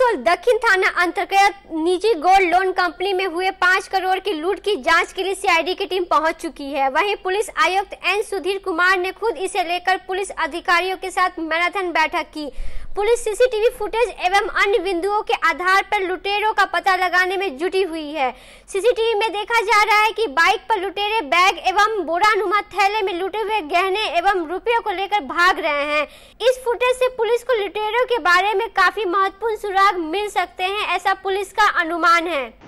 और दक्षिण थाना अंतर्गत निजी गोल्ड लोन कंपनी में हुए पाँच करोड़ की लूट की जांच के लिए सीआईडी की टीम पहुंच चुकी है वहीं पुलिस आयुक्त एन सुधीर कुमार ने खुद इसे लेकर पुलिस अधिकारियों के साथ मैराथन बैठक की पुलिस सीसीटीवी फुटेज एवं अन्य बिंदुओं के आधार पर लुटेरों का पता लगाने में जुटी हुई है सीसीटीवी में देखा जा रहा है कि बाइक पर लुटेरे बैग एवं बोरा नुमा थैले में लुटे हुए गहने एवं रुपयों को लेकर भाग रहे हैं इस फुटेज से पुलिस को लुटेरों के बारे में काफी महत्वपूर्ण सुराग मिल सकते हैं ऐसा पुलिस का अनुमान है